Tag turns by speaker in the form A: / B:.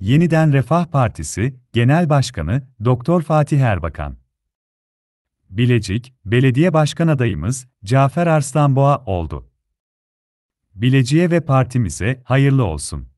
A: Yeniden Refah Partisi Genel Başkanı Doktor Fatih Erbakan. Bilecik Belediye Başkan adayımız Cafer Arslanboğa oldu. Bilecik'e ve partimize hayırlı
B: olsun.